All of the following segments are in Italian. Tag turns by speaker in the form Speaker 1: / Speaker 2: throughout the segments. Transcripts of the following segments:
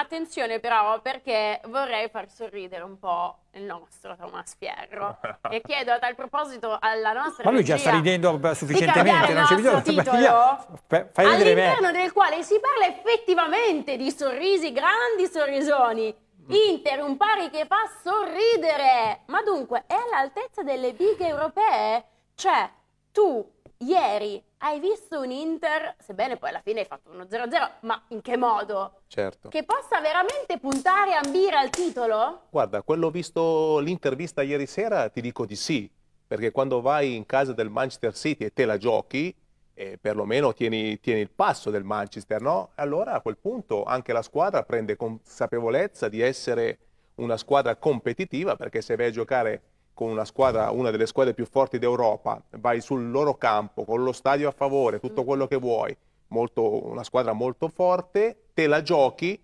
Speaker 1: Attenzione però perché vorrei far sorridere un po' il nostro Thomas Fierro e chiedo a tal proposito alla nostra Ma lui già sta ridendo
Speaker 2: sufficientemente, non c'è bisogno di All'interno
Speaker 1: del quale si parla effettivamente di sorrisi, grandi sorrisoni. Mm. Inter, un pari che fa sorridere. Ma dunque, è all'altezza delle big europee? Cioè, tu Ieri hai visto un Inter, sebbene poi alla fine hai fatto uno 0-0, ma in che modo? Certo. Che possa veramente puntare e ambire al titolo?
Speaker 3: Guarda, quello visto l'intervista ieri sera ti dico di sì, perché quando vai in casa del Manchester City e te la giochi, eh, perlomeno tieni, tieni, il passo del Manchester, no? Allora a quel punto anche la squadra prende consapevolezza di essere una squadra competitiva, perché se vai a giocare con una, squadra, una delle squadre più forti d'Europa, vai sul loro campo, con lo stadio a favore, tutto quello che vuoi, molto, una squadra molto forte, te la giochi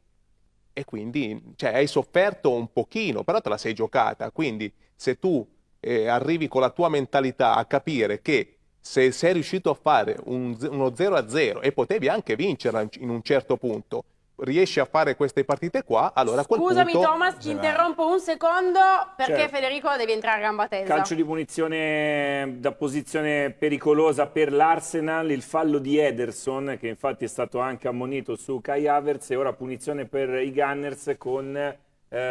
Speaker 3: e quindi cioè, hai sofferto un pochino, però te la sei giocata. Quindi se tu eh, arrivi con la tua mentalità a capire che se sei riuscito a fare un, uno 0-0 e potevi anche vincerla in un certo punto, riesce a fare queste partite qua, allora a quel Scusami punto... Thomas, ti interrompo
Speaker 1: un secondo perché certo. Federico devi entrare a gamba tesa. Calcio
Speaker 4: di punizione da posizione pericolosa per l'Arsenal, il fallo di Ederson che infatti è stato anche ammonito su Kai Havertz e ora punizione per i Gunners con eh,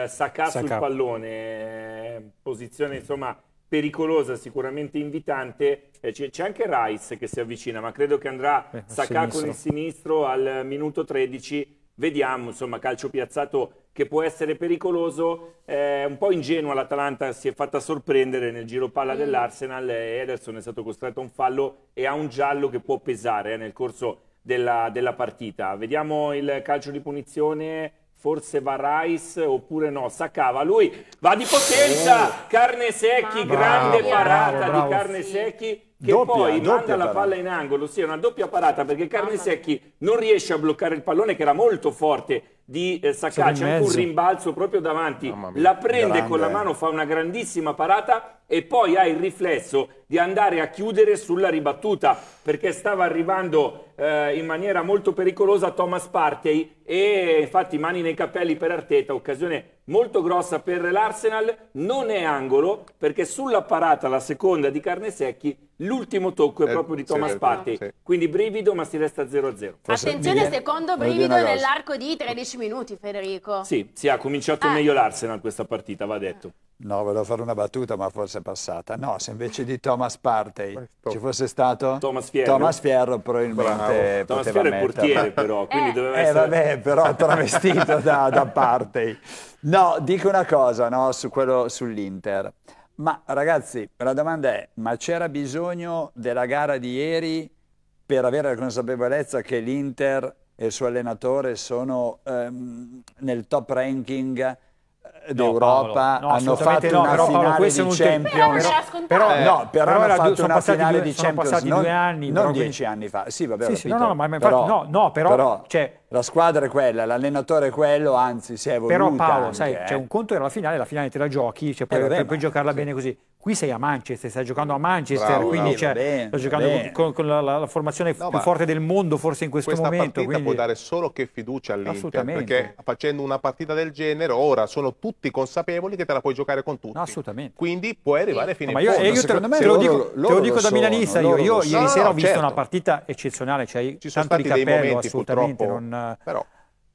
Speaker 4: Saka, Saka, sul pallone, posizione insomma pericolosa, sicuramente invitante. Eh, c'è anche Rice che si avvicina, ma credo che andrà eh, Saka con il sinistro al minuto 13 vediamo, insomma, calcio piazzato che può essere pericoloso, eh, un po' ingenua l'Atalanta si è fatta sorprendere nel giro palla mm. dell'Arsenal e Ederson è stato costretto a un fallo e a un giallo che può pesare eh, nel corso della, della, partita. Vediamo il calcio di punizione, forse va Rice oppure no, saccava lui, va di potenza, oh. carne secchi, Mamma. grande bravo, parata bravo, di carne sì. secchi che doppia, poi doppia manda la palla in angolo, ossia una doppia parata perché Carne Secchi non riesce a bloccare il pallone che era molto forte di eh, Saccà, anche un rimbalzo proprio davanti, la prende grande, con la mano, fa una grandissima parata e poi ha il riflesso di andare a chiudere sulla ribattuta perché stava arrivando eh, in maniera molto pericolosa Thomas Partey e infatti mani nei capelli per Arteta, occasione molto grossa per l'Arsenal, non è angolo perché sulla parata, la seconda di Carne Secchi, l'ultimo tocco è eh, proprio di Thomas Partey, quindi brivido ma si resta 0-0. Attenzione, secondo brivido nell'arco
Speaker 1: di 13 10 minuti Federico. Sì,
Speaker 5: sì ha cominciato eh. meglio l'Arsenal questa partita, va detto. No, volevo fare una battuta, ma forse è passata. No, se invece di Thomas Partey ci fosse stato Thomas Fierro, Thomas Fierro probabilmente Bravo. Thomas Fierro è portiere però, eh. quindi eh. doveva essere... Eh vabbè, però travestito da, da Partey. No, dico una cosa no, su quello sull'Inter. Ma ragazzi, la domanda è, ma c'era bisogno della gara di ieri per avere la consapevolezza che l'Inter e il suo allenatore sono ehm, nel top ranking eh, d'Europa, no, no, hanno fatto no, una però, finale Paolo, di Champions. Però, però, eh, no, però, però hanno fatto una finale due, di Champions. Sono passati non, due anni. Non dieci quindi... anni fa. Sì, vabbè, sì, sì, no, no, ma infatti, però, no, no, però, però cioè, la squadra è quella, l'allenatore è quello,
Speaker 2: anzi si è evoluta. Però Paolo, anche, sai, eh. c'è un conto era la finale, la finale te la giochi, cioè, puoi, eh, vabbè, puoi, puoi giocarla sì. bene così Qui sei a Manchester, stai giocando a Manchester, bravo, quindi bravo, stai giocando con, con, la, la, la formazione no, più forte del
Speaker 3: mondo forse in questo questa momento. Questa partita quindi... può dare solo che fiducia all'Inter, perché facendo una partita del genere ora sono tutti consapevoli che te la puoi giocare con tutti. No, assolutamente. Quindi puoi arrivare fino no, in ma fondo. Io, te, me te, lo dico, loro, te lo dico lo da sono, milanista, io, io ieri sera ho visto certo. una
Speaker 2: partita eccezionale, cioè, Ci sono tanto di cappello, assolutamente.
Speaker 3: Non, però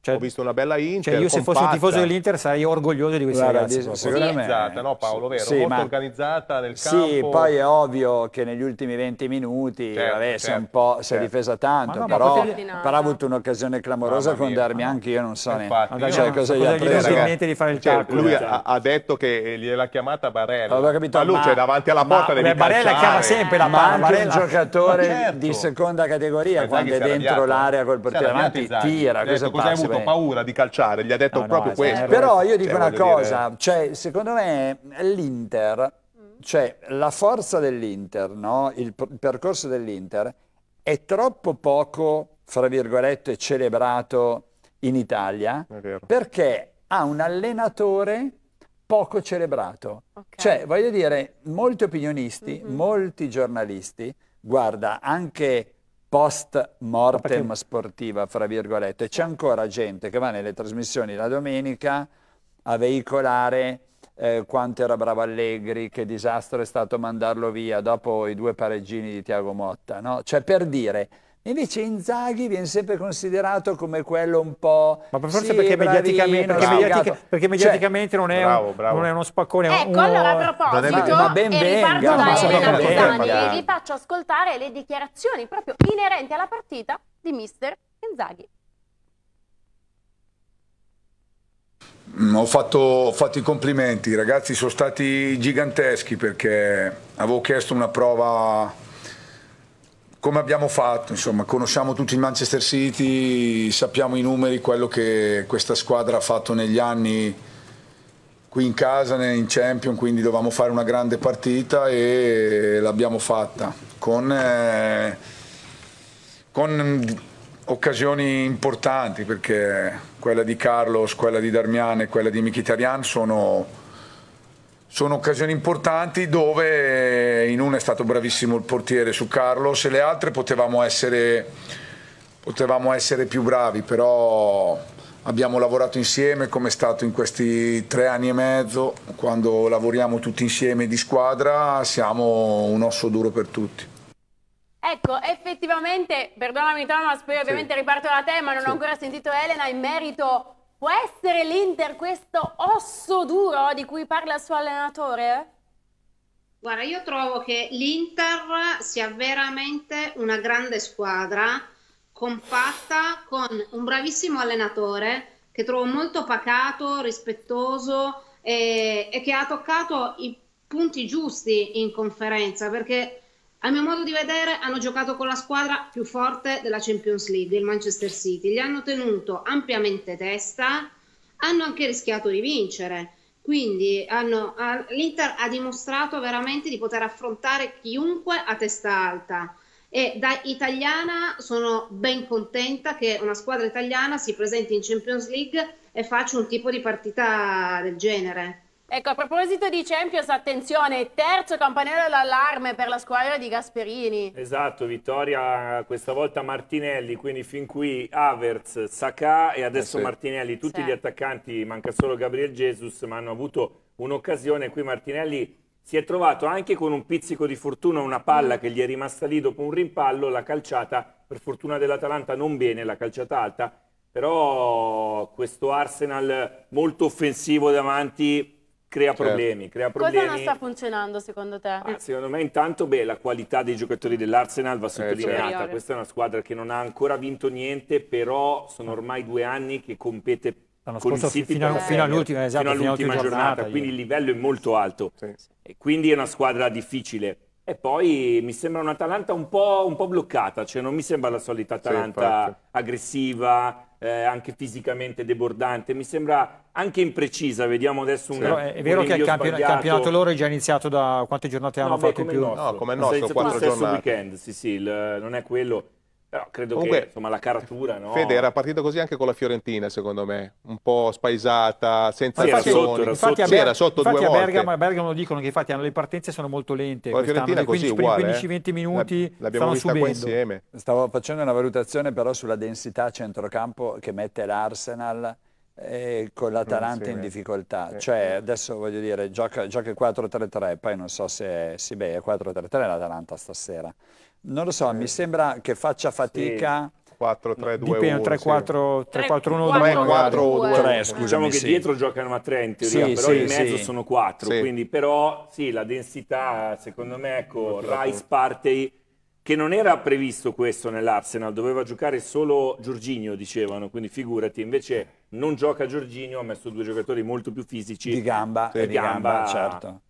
Speaker 3: cioè, ho visto una bella Inter. Cioè io compatta. se fossi un tifoso dell'Inter
Speaker 2: sarei orgoglioso di questa Guarda, ragazzi. Di, secondo organizzata,
Speaker 3: no Paolo, vero? Sì, Molto ma,
Speaker 5: organizzata nel campo. Sì, poi è ovvio che negli ultimi 20 minuti certo, vabbè, certo, si, è certo. si, è difesa tanto, no, però, però, ha avuto un'occasione clamorosa con Darmi, anche io non so neanche cioè, cosa gli ha preso. niente di fare il cioè, calcolo. Lui ha,
Speaker 3: ha, cioè, detto che eh, gliel'ha chiamata Barella. Allora, capito, ma lui c'è davanti alla porta devi Barella chiama sempre la Ma anche è un giocatore certo.
Speaker 5: di seconda categoria, quando è dentro l'area col portiere avanti tira, Cosa è hanno
Speaker 3: paura di calciare, gli ha detto no, proprio esatto. questo. Però io dico cioè, una cosa,
Speaker 5: dire... cioè, secondo me l'Inter, cioè la forza dell'Inter, no? il, il percorso dell'Inter è troppo poco, fra virgolette, celebrato in Italia perché ha un allenatore poco celebrato. Okay. Cioè, voglio dire, molti opinionisti, mm -hmm. molti giornalisti, guarda, anche post mortem perché... sportiva, fra virgolette. C'è ancora gente che va nelle trasmissioni la domenica a veicolare eh, quanto era bravo Allegri, che disastro è stato mandarlo via dopo i due pareggini di Tiago Motta, no? Cioè per dire Invece Inzaghi viene sempre considerato come quello un po'... Ma forse sì, perché, mediaticamente, perché, mediatica, perché cioè, mediaticamente cioè, non, è bravo, un, bravo. non, è uno
Speaker 2: spaccone. Ecco, uno... allora a proposito, ma,
Speaker 5: ma ben eh, venga, riparto da Elena Pisani, vi
Speaker 1: faccio ascoltare le dichiarazioni proprio inerenti alla partita di mister Inzaghi.
Speaker 6: Mm, ho fatto, ho fatto, i complimenti, i ragazzi sono stati giganteschi perché avevo chiesto una prova come abbiamo fatto, insomma, conosciamo tutti il Manchester City, sappiamo i numeri, quello che questa squadra ha fatto negli anni qui in casa, in Champions, quindi dovevamo fare una grande partita e l'abbiamo fatta con, eh, con, occasioni importanti perché quella di Carlos, quella di Darmian e quella di Mkhitaryan sono sono occasioni importanti dove eh, in una è stato bravissimo il portiere su Carlos e le altre potevamo essere, potevamo essere più bravi, però abbiamo lavorato insieme come è stato in questi tre anni e mezzo, quando lavoriamo tutti insieme di squadra siamo un osso duro per tutti.
Speaker 1: Ecco, effettivamente, perdonami Thomas, poi ovviamente sì. riparto da te, ma non sì. ho ancora sentito Elena in merito Può essere l'Inter questo osso duro di cui parla il suo allenatore?
Speaker 7: Guarda, io trovo che l'Inter sia veramente una grande squadra, compatta, con un bravissimo allenatore che trovo molto pacato, rispettoso e, e che ha toccato i punti giusti in conferenza, perché a mio modo di vedere, hanno giocato con la squadra più forte della Champions League, il Manchester City. Li hanno tenuto ampiamente testa, hanno anche rischiato di vincere. Quindi hanno, l'Inter ha dimostrato veramente di poter affrontare chiunque a testa alta. E da italiana sono ben contenta che una squadra italiana si presenti in Champions League e faccia un tipo di partita del genere.
Speaker 1: Ecco, a proposito di Champions, attenzione, terzo campanello d'allarme per la squadra di Gasperini.
Speaker 4: Esatto, vittoria eh, questa volta Martinelli, quindi fin qui Averz, Sacca e adesso eh sì. Martinelli. Tutti sì. gli attaccanti, manca solo Gabriel Jesus, ma hanno avuto un'occasione. Qui Martinelli si è trovato anche con un pizzico di fortuna, una palla mm. che gli è rimasta lì dopo un rimpallo, la calciata, per fortuna dell'Atalanta non bene, la calciata alta, però questo Arsenal molto offensivo davanti crea certo. problemi, certo. crea problemi. Cosa non sta
Speaker 1: funzionando secondo te? Ah,
Speaker 4: secondo me intanto beh, la qualità dei giocatori dell'Arsenal va eh, sottolineata, eh, questa è una squadra che non ha ancora vinto niente, però sono ormai due anni che compete con il City fino, a, esatto, fino all'ultima esatto, all giornata, giornata quindi il livello è molto alto sì. e quindi è una squadra difficile e poi mi sembra un'Atalanta un po', un po', bloccata, cioè non mi sembra la solita Atalanta sì, aggressiva, eh, anche fisicamente debordante, mi sembra anche imprecisa, vediamo adesso un... Sì, è, vero un che il campionato, campionato
Speaker 2: loro è già iniziato da quante giornate hanno no, fatto beh, come più? No, come
Speaker 4: il nostro, quattro giornate. weekend, sì sì, il, non è quello,
Speaker 2: però credo Comunque, che insomma, la caratura. No?
Speaker 4: Fede era
Speaker 3: partita così anche con la Fiorentina, secondo me, un po' spaesata, senza sì, infatti, sotto, era infatti, sotto. Era sotto infatti a, Bergamo,
Speaker 2: a Bergamo dicono che infatti hanno, le partenze sono molto lente. Con la Fiorentina così 15-20 eh. minuti l'abbiamo vista subendo. qua insieme. Stavo
Speaker 5: facendo una valutazione però sulla densità centrocampo che mette l'Arsenal eh, con l'Atalanta mm, in eh. difficoltà. Sì. Cioè, adesso voglio dire, gioca, gioca il 4-3-3, poi non so se si sì, beh, è 4-3-3 l'Atalanta stasera. Non lo so, eh. mi sembra che faccia
Speaker 3: fatica... Sì. 4 3 2 Dipende, 1 3 4 3 4 1 2 4 2 3 diciamo che sì. dietro
Speaker 4: giocano a 3 in teoria sì, però sì, in mezzo sì. sono 4 sì. quindi però sì la densità secondo me ecco Rice Partey che non era previsto questo nell'Arsenal doveva giocare solo Giorginio dicevano quindi figurati invece non gioca Giorginio
Speaker 5: ha messo due giocatori molto più fisici di gamba e di gamba, gamba certo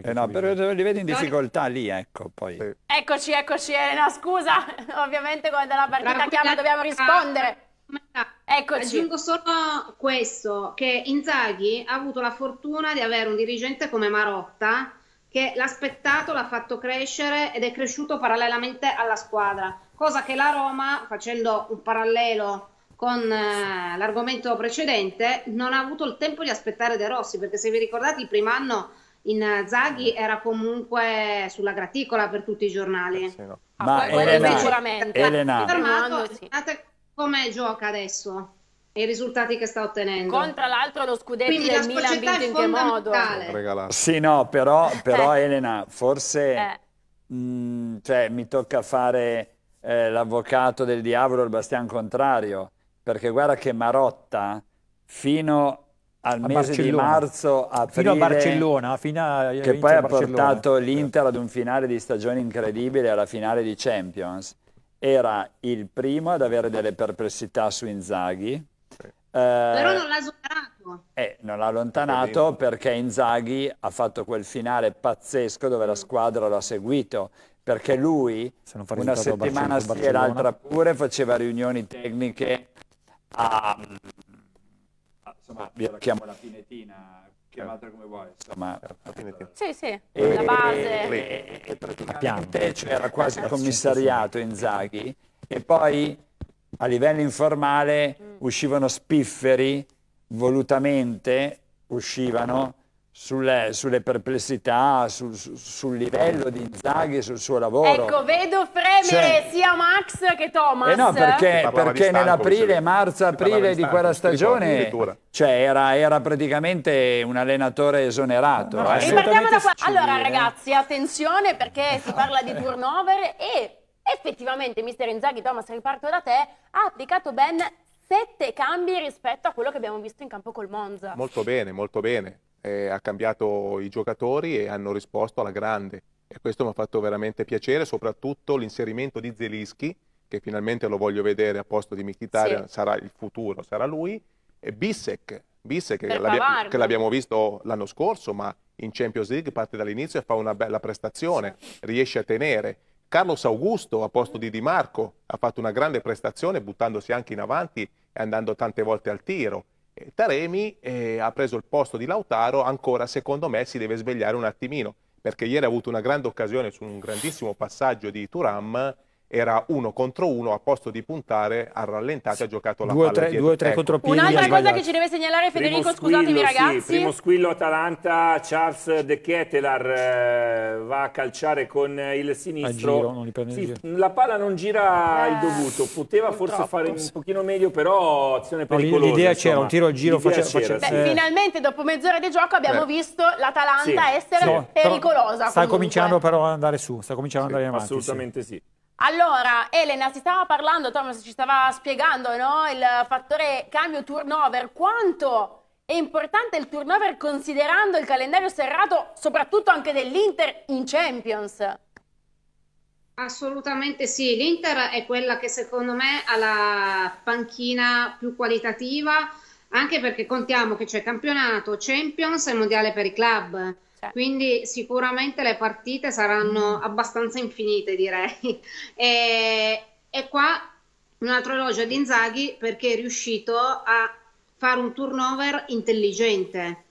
Speaker 5: eh no, però li vedo in difficoltà lì, ecco, poi. Sì.
Speaker 1: Eccoci, eccoci Elena, eh, scusa, ovviamente quando la partita chiama dobbiamo rispondere. Eccoci. Aggiungo solo
Speaker 7: questo, che Inzaghi ha avuto la fortuna di avere un dirigente come Marotta che l'ha aspettato, l'ha fatto crescere ed è cresciuto parallelamente alla squadra, cosa che la Roma, facendo un parallelo con eh, l'argomento precedente, non ha avuto il tempo di aspettare De Rossi, perché se vi ricordate il primo anno in eh, Zaghi era comunque sulla graticola per tutti i giornali. Eh, ah, Ma Elena, Elena. Fermato, come gioca adesso e i risultati che sta ottenendo.
Speaker 1: Contra l'altro lo scudetto Quindi del Milan vinto in che modo?
Speaker 5: Sì, no, però, eh. però eh. Elena, forse
Speaker 1: eh.
Speaker 5: mh, mm, cioè, mi tocca fare eh, l'avvocato del diavolo, il bastian contrario, perché guarda che Marotta fino al mese di marzo,
Speaker 2: aprile, fino a Barcellona, fino a che poi ha portato
Speaker 5: l'Inter ad un finale di stagione incredibile, alla finale di Champions. Era il primo ad avere delle perplessità su Inzaghi. Eh, Però non l'ha
Speaker 1: allontanato.
Speaker 5: Eh, non l'ha allontanato perché Inzaghi ha fatto quel finale pazzesco dove la squadra l'ha seguito perché lui Se una settimana sì e l'altra pure faceva riunioni tecniche a, insomma, vi la chiamo la pinetina, chiamatela come vuoi, insomma. Sì, sì, e, la base. E, e praticamente c'era quasi il commissariato Inzaghi e poi a livello informale mm. uscivano spifferi, volutamente uscivano sulle, sulle, perplessità, sul, sul, livello di Inzaghi, sul suo lavoro. Ecco,
Speaker 1: vedo fremere cioè, sia Max che Thomas. Eh no, perché,
Speaker 5: perché nell'aprile, marzo-aprile di, di, quella stagione cioè, era, era, praticamente un allenatore esonerato. No, no, eh. ripartiamo
Speaker 1: da qua. Allora ragazzi, attenzione perché si parla di turnover e effettivamente mister Inzaghi, Thomas, riparto da te, ha applicato ben sette cambi rispetto a quello che abbiamo visto in campo col Monza. Molto
Speaker 3: bene, molto bene eh, ha cambiato i giocatori e hanno risposto alla grande. E questo mi ha fatto veramente piacere, soprattutto l'inserimento di Zelischi, che finalmente lo voglio vedere a posto di Mkhitaryan, sì. sarà il futuro, sarà lui, e Bissek, Bissek che l'abbiamo visto l'anno scorso, ma in Champions League parte dall'inizio e fa una bella prestazione, sì. riesce a tenere. Carlos Augusto a posto di Di Marco ha fatto una grande prestazione buttandosi anche in avanti e andando tante volte al tiro. Taremi eh, ha preso il posto di Lautaro, ancora secondo me si deve svegliare un attimino, perché ieri ha avuto una grande occasione su un grandissimo passaggio di Turam era uno contro uno, a posto di puntare ha rallentato e ha giocato la due, palla tre, Due o tre ecco. contropiedi. Un'altra cosa che ci
Speaker 1: deve segnalare Federico, primo scusatemi ragazzi. Sì, primo
Speaker 4: squillo Atalanta, Charles De Ketelar eh, va a calciare con il sinistro. Giro, non sì, la palla non gira eh, il dovuto, poteva forse fare un pochino meglio, però azione pericolosa. L'idea c'era, un tiro al giro faceva... Face... Beh, eh.
Speaker 1: Finalmente dopo mezz'ora di gioco abbiamo Beh. visto l'Atalanta sì. essere no, pericolosa. Sta comunque. cominciando però
Speaker 4: ad andare su, sta cominciando ad andare avanti. Assolutamente sì.
Speaker 1: Allora, Elena, si stava parlando, Thomas ci stava spiegando no? il fattore cambio turnover. Quanto è importante il turnover considerando il calendario serrato, soprattutto anche dell'Inter in Champions? Assolutamente sì, l'Inter è
Speaker 7: quella che secondo me ha la panchina più qualitativa, anche perché contiamo che c'è campionato, Champions e Mondiale per i club cioè, Quindi sicuramente le partite saranno mm. abbastanza infinite, direi. E, e qua un altro elogio ad Inzaghi perché è riuscito a fare un turnover intelligente.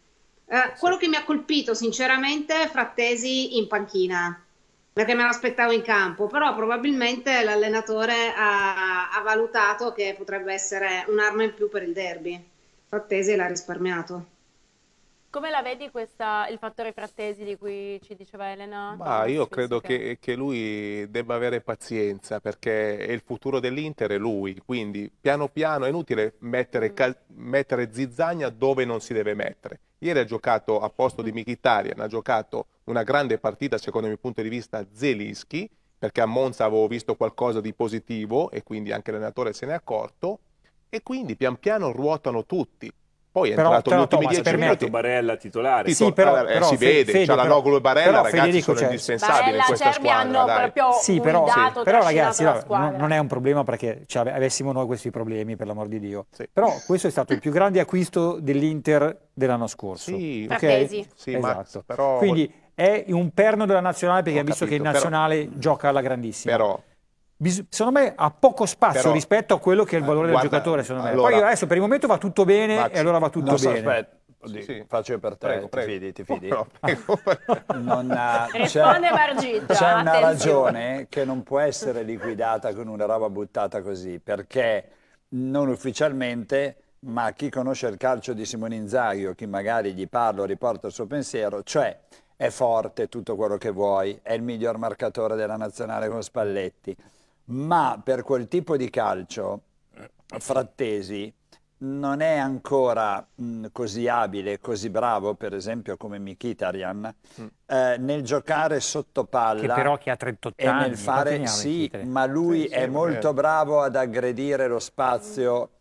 Speaker 7: Eh, quello che mi ha colpito sinceramente è Frattesi in panchina perché me l'aspettavo in campo, però probabilmente l'allenatore ha, ha valutato che potrebbe essere un'arma in più per il derby. Frattesi l'ha risparmiato.
Speaker 1: Come la vedi questa, il fattore frattesi di cui ci diceva Elena? Ma io credo che,
Speaker 3: che, lui debba avere pazienza perché è il futuro dell'Inter è lui, quindi piano piano è inutile mettere, mm. mettere, zizzagna dove non si deve mettere. Ieri ha giocato a posto di mm. Mkhitaryan, ha giocato una grande partita secondo il mio punto di vista Zelischi, perché a Monza avevo visto qualcosa di positivo e quindi anche l'allenatore se n'è accorto e quindi pian piano ruotano tutti poi è però, entrato negli ultimi Thomas, 10 minuti
Speaker 4: Barella titolare. sì, però, eh, però, si vede, c'è la Nogolo e Barella, però, ragazzi, Federico, sono cioè, indispensabili in questa Cervi squadra. Dai. sì, però, sì. però ragazzi, no,
Speaker 2: non è un problema perché cioè, avessimo noi questi problemi, per l'amor di Dio. Sì. Però questo è stato il più grande acquisto dell'Inter dell'anno scorso. Sì, okay? sì esatto. Max, Quindi è un perno della nazionale perché ha visto che in nazionale gioca alla grandissima. Però secondo me ha poco spazio Però, rispetto a quello che è il valore guarda, del giocatore, secondo me. Allora, Poi adesso per il momento va tutto bene faccio, e allora va tutto no, bene. Aspetta.
Speaker 5: Sì, sì. Faccio io per te, prego, ti prego. fidi, ti oh, fidi. Oh, no, non ha, eh, C'è una ragione che non può essere liquidata con una roba buttata così, perché non ufficialmente, ma chi conosce il calcio di Simone Inzaghi o chi magari gli parla o riporta il suo pensiero, cioè è forte tutto quello che vuoi, è il miglior marcatore della nazionale con Spalletti, ma per quel tipo di calcio Frattesi non è ancora mh, così abile, così bravo, per esempio come Mikitarian, mm. eh, nel giocare sotto palla. Che però che
Speaker 2: ha 38 anni. nel fare, sì,
Speaker 5: ma lui sì, sì, è molto bravo ad aggredire lo spazio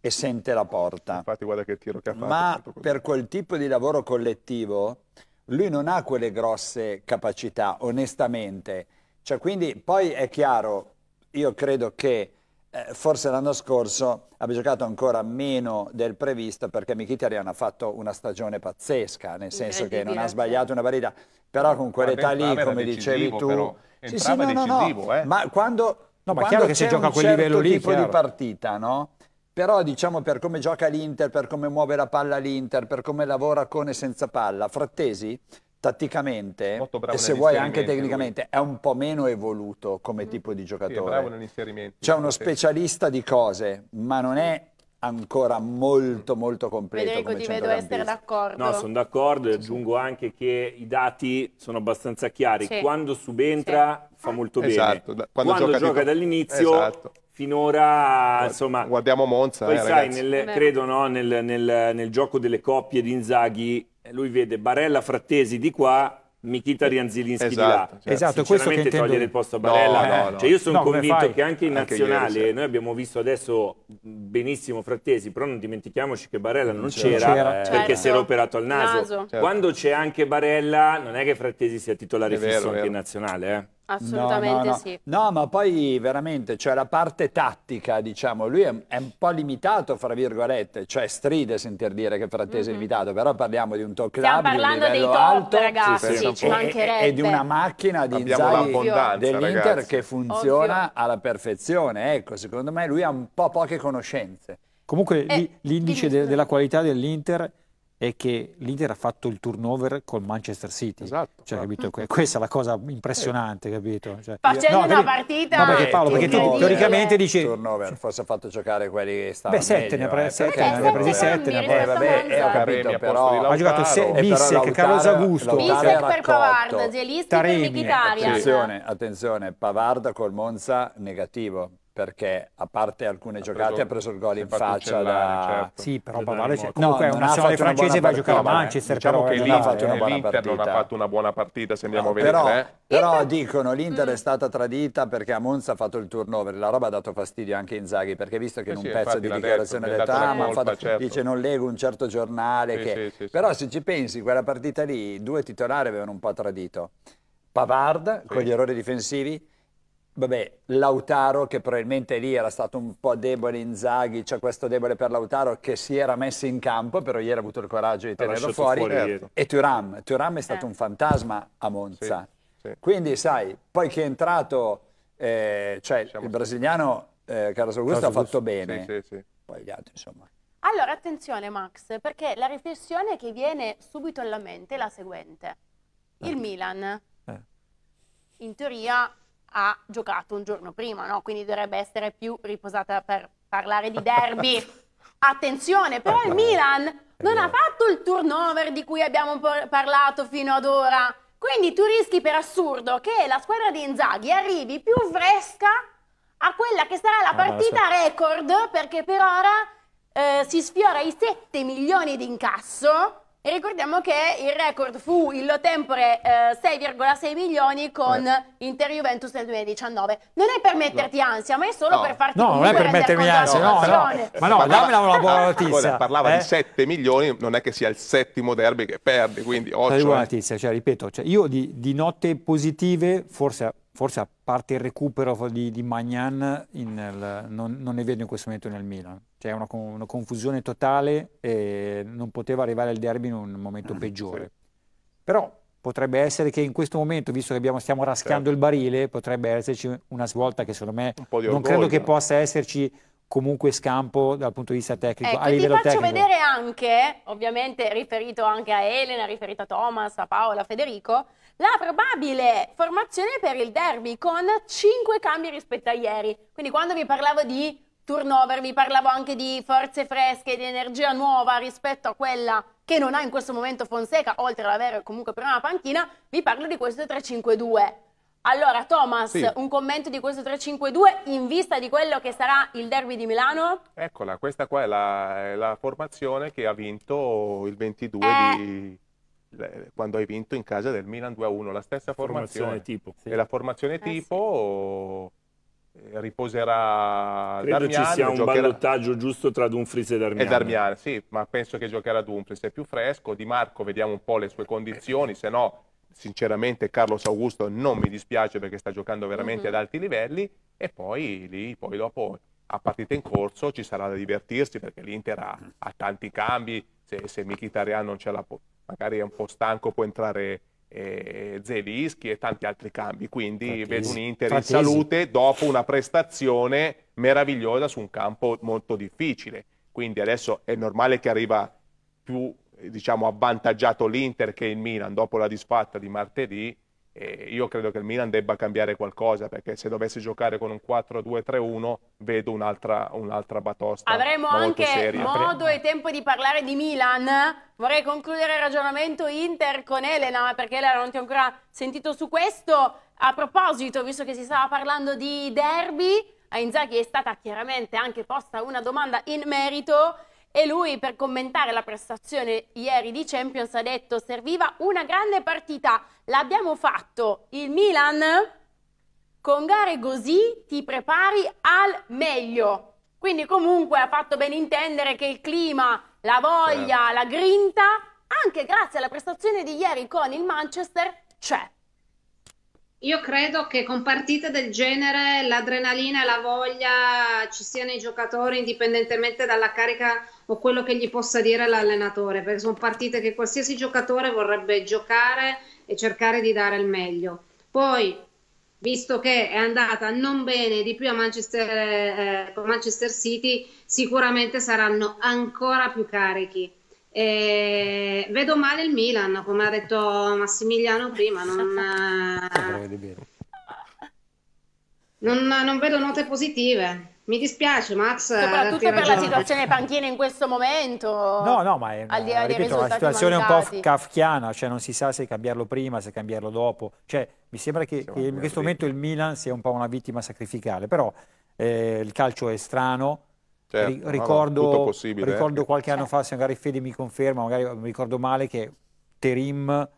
Speaker 5: e sente la porta. Infatti guarda che tiro che ha fatto. Ma per quel tipo di lavoro collettivo lui non ha quelle grosse capacità, onestamente. Cioè, quindi poi è chiaro, io credo che eh, forse l'anno scorso abbia giocato ancora meno del previsto perché Mkhitaryan ha fatto una stagione pazzesca, nel senso che non ha sbagliato una partita, però con quell'età lì, come dicevi tu... Però. Sì, sì, no, no, no. Eh. ma quando, no, ma quando c'è un certo lì, tipo chiaro. di partita, no? Però diciamo per come gioca l'Inter, per come muove la palla l'Inter, per come lavora con e senza palla, Frattesi tatticamente
Speaker 3: e se vuoi anche tecnicamente
Speaker 5: lui. è un po' meno evoluto come mm. tipo di giocatore.
Speaker 3: Sì, C'è uno
Speaker 5: specialista di cose, ma non è ancora molto mm. molto completo
Speaker 4: Federico ti vedo essere
Speaker 1: d'accordo no sono
Speaker 4: d'accordo e aggiungo anche che i dati sono abbastanza chiari sì. quando subentra sì. fa molto esatto. bene quando, quando gioca, gioca dall'inizio esatto finora insomma guardiamo Monza poi eh, sai nel, credo no, nel, nel, nel, gioco delle coppie di Inzaghi lui vede Barella Frattesi di qua Michita eh, Rianzilinski esatto, di là esatto, certo. esatto questo che intendo... togliere il posto a Barella no, no, no. Cioè io sono convinto che anche in nazionale anche ieri, noi abbiamo visto adesso benissimo Frattesi però non dimentichiamoci che Barella non certo. c'era eh, certo. perché si era operato al naso, naso. Certo. quando c'è anche Barella non è che Frattesi
Speaker 5: sia titolare è fisso vero, anche vero. in nazionale eh Assolutamente no, no, no. sì. No, ma poi veramente, cioè la parte tattica, diciamo, lui è, è un po' limitato, fra virgolette, cioè stride sentir dire che Frattesi mm -hmm. è mhm. limitato, però parliamo di un top club, di un top, alto, ragazzi, sì, sì, e, e, di una macchina di Inzaghi dell'Inter che funziona Ovvio. alla perfezione, ecco, secondo me lui ha un po' poche conoscenze.
Speaker 2: Comunque eh, l'indice de della qualità dell'Inter è che l'Inter ha fatto il turnover col Manchester City. Esatto. Cioè, esatto. capito? Questa è la cosa impressionante, capito? Cioè, Facendo no, una capito?
Speaker 1: partita. No, perché Paolo, perché tu
Speaker 2: teoricamente dici. Il
Speaker 5: turnover, cioè, forse ha fatto giocare quelli che stavano. Beh, sette meglio, ne ha presi eh. sette, eh, ne ha presi sette. Ne ha presi vabbè, eh, ho capito, però. Ha giocato se, Carlos Augusto. Bissek per Pavard, Gelischi per Mkhitaryan. Attenzione, attenzione, Pavard col Monza negativo perché a parte alcune ha giocate preso, ha preso il gol in faccia da... certo. sì però Pavale c'è comunque no, una nazionale francese va a giocare a Manchester diciamo però che l'Inter, fatto una buona l'Inter non ha fatto
Speaker 3: una buona partita se andiamo no, a vedere però, eh.
Speaker 5: però dicono l'Inter è mm. stata tradita perché a Monza ha fatto il turnover la roba ha dato fastidio anche a Inzaghi perché visto che eh in un sì, pezzo di dichiarazione d'età colpa, fatto, certo. dice non leggo un certo giornale però se ci pensi quella partita lì due titolari avevano un po' tradito Pavard con gli errori difensivi vabbè, Lautaro che probabilmente lì era stato un po' debole Inzaghi, c'è cioè questo debole per Lautaro che si era messo in campo, però ieri ha avuto il coraggio di tenerlo fuori, fuori certo. e Turam, Turam è stato eh. un fantasma a Monza. Sì, sì. Quindi sai, poi che è entrato, eh, cioè Siamo il brasiliano eh, Carlos Augusto ha fatto bene, sì, poi gli altri insomma.
Speaker 1: Allora attenzione Max, perché la riflessione che viene subito alla mente è la seguente. Il Milan, eh. in teoria ha giocato un giorno prima, no? quindi dovrebbe essere più riposata per parlare di derby. Attenzione, però il ecco. Milan non ha fatto il turnover di cui abbiamo parlato fino ad ora. Quindi tu rischi per assurdo che la squadra di Inzaghi arrivi più fresca a quella che sarà la ah, partita record, perché per ora eh, si sfiora i 7 milioni di incasso e ricordiamo che il record fu il lo tempore eh, 6,6 milioni con eh. Inter Juventus nel 2019. Non è per metterti ansia, ma è solo
Speaker 3: no. per farti No, non è per mettermi ansia, no, no. Ma no, dammi una buona notizia. Parlava eh? di 7 milioni, non è che sia il settimo derby che perde, quindi oggi. Cioè... buona eh. notizia, cioè, ripeto, cioè, io di,
Speaker 2: di, notte positive, forse, forse, a parte il recupero di, di Magnan, in, il, non, non ne vedo in questo momento nel Milan c'è cioè, una, una, confusione totale e non poteva arrivare al derby in un momento mm, peggiore. Sì. Però potrebbe essere che in questo momento, visto che abbiamo, stiamo raschiando certo. il barile, potrebbe esserci una svolta che secondo me non orgoglio. credo che possa esserci comunque scampo dal punto di vista tecnico. Ecco, a livello ti faccio tecnico. vedere
Speaker 1: anche, ovviamente riferito anche a Elena, riferito a Thomas, a Paola, a Federico, la probabile formazione per il derby con 5 cambi rispetto a ieri. Quindi quando vi parlavo di turnover, vi parlavo anche di forze fresche, di energia nuova rispetto a quella che non ha in questo momento Fonseca, oltre ad avere comunque prima una panchina, vi parlo di questo 3-5-2. Allora, Thomas, sì. un commento di questo 3-5-2 in vista di quello che sarà il derby di Milano?
Speaker 3: Eccola, questa qua è la, è la formazione che ha vinto il 22 eh. di quando hai vinto in casa del Milan 2-1, la stessa formazione, formazione tipo. Sì. È la formazione eh, tipo sì. Eh, riposerà Credo Darmian, ci sia un giocherà... ballottaggio giusto tra Dumfries e Darmian. E Darmian, sì, ma penso che giocherà Dumfries, è più fresco. Di Marco vediamo un po' le sue condizioni, se no sinceramente Carlos Augusto non mi dispiace perché sta giocando veramente mm -hmm. ad alti livelli e poi lì, poi dopo a partita in corso ci sarà da divertirsi perché l'Inter ha, ha, tanti cambi, se, se Mkhitaryan non ce l'ha, magari è un po' stanco può entrare eh, Zelischi e tanti altri cambi. Quindi Frattesi. vedo un Inter in salute dopo una prestazione meravigliosa su un campo molto difficile. Quindi adesso è normale che arriva più diciamo, avvantaggiato l'Inter che il Milan dopo la disfatta di martedì, e io credo che il Milan debba cambiare qualcosa perché se dovesse giocare con un 4-2-3-1 vedo un'altra, un'altra batosta. Avremo anche seria. modo e
Speaker 1: tempo di parlare di Milan. Vorrei concludere il ragionamento Inter con Elena perché Elena non ti ho ancora sentito su questo. A proposito, visto che si stava parlando di derby, a Inzaghi è stata chiaramente anche posta una domanda in merito e lui per commentare la prestazione ieri di Champions ha detto serviva una grande partita, l'abbiamo fatto, il Milan con gare così ti prepari al meglio. Quindi comunque ha fatto ben intendere che il clima, la voglia, certo. la grinta, anche grazie alla prestazione di ieri con il Manchester, c'è.
Speaker 7: Io credo che con partite del genere l'adrenalina e la voglia ci siano i giocatori indipendentemente dalla carica o quello che gli possa dire l'allenatore, perché sono partite che qualsiasi giocatore vorrebbe giocare e cercare di dare il meglio. Poi, visto che è andata non bene di più a Manchester, eh, Manchester City, sicuramente saranno ancora più carichi e vedo male il Milan, come ha detto Massimiliano prima, non, non, non vedo note positive. Mi dispiace, Max.
Speaker 1: Eh, Soprattutto per la situazione panchina in questo momento. No, no, ma è, ripeto, la situazione è un po'
Speaker 2: kafkiana, cioè non si sa se cambiarlo prima, se cambiarlo dopo. Cioè, mi sembra che, che in questo momento il Milan sia un po' una vittima sacrificale, però eh, il calcio è strano Certo, ricordo, no, ricordo eh. qualche anno fa, se magari Fede mi conferma, magari mi ricordo male che Terim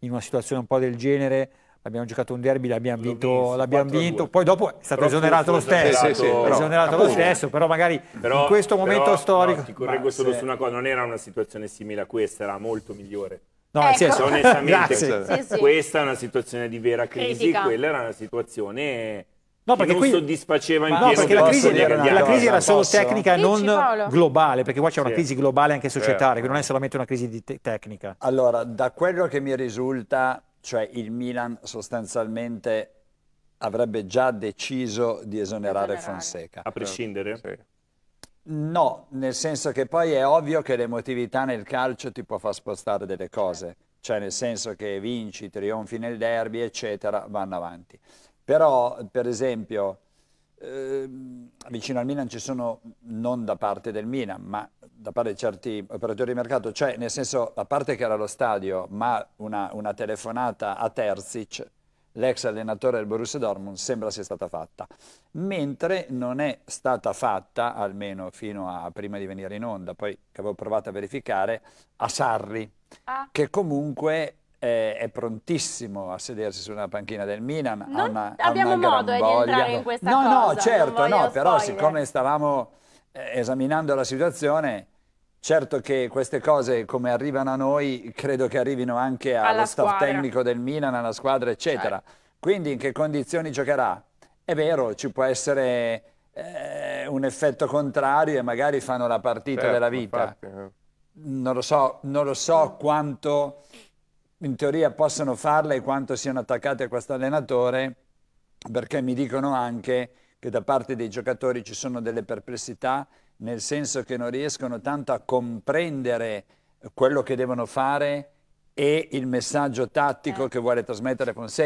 Speaker 2: in una situazione un po' del genere abbiamo giocato un derby, l'abbiamo vinto, l'abbiamo vinto. poi dopo è stato però esonerato lo stesso, sì, sì, sì. esonerato appunto. lo stesso, però magari però, in questo però, momento storico... No, ti correggo solo se... su
Speaker 4: una cosa, non era una situazione simile a questa, era molto migliore. No, ecco. Senso, onestamente, questa è una situazione di vera crisi, Critica. quella era una situazione No, perché non qui... soddisfaceva in no, pieno. perché la crisi, la, la crisi era solo posso? tecnica, non Paolo.
Speaker 2: globale, perché qua c'è una sì. crisi globale anche societaria, che non è solamente una crisi te tecnica.
Speaker 5: Allora, da quello che mi risulta, cioè il Milan sostanzialmente avrebbe già deciso di esonerare Fonseca. A prescindere? No, nel senso che poi è ovvio che l'emotività nel calcio ti può far spostare delle cose, cioè nel senso che vinci, trionfi nel derby, eccetera, vanno avanti. Però, per esempio, eh, vicino al Milan ci sono, non da parte del Milan, ma da parte di certi operatori di mercato, cioè nel senso, a parte che era lo stadio, ma una, una telefonata a Terzic, l'ex allenatore del Borussia Dortmund, sembra sia stata fatta. Mentre non è stata fatta, almeno fino a prima di venire in onda, poi che avevo provato a verificare, a Sarri, ah. che comunque eh, è prontissimo a sedersi su una panchina del Milan. Non una, abbiamo modo eh, di entrare in questa no, cosa. No, no, certo, no, però spoiler. siccome stavamo eh, esaminando la situazione... Certo che queste cose come arrivano a noi credo che arrivino anche allo alla staff squadra. tecnico del Milan, alla squadra eccetera. Certo. Quindi in che condizioni giocherà? È vero, ci può essere eh, un effetto contrario e magari fanno la partita certo, della vita. Infatti, eh. non, lo so, non lo so quanto in teoria possono farle e quanto siano attaccate a questo allenatore, perché mi dicono anche che da parte dei giocatori ci sono delle perplessità, nel senso che non riescono tanto a comprendere quello che devono fare e il messaggio tattico eh. che vuole trasmettere con sé.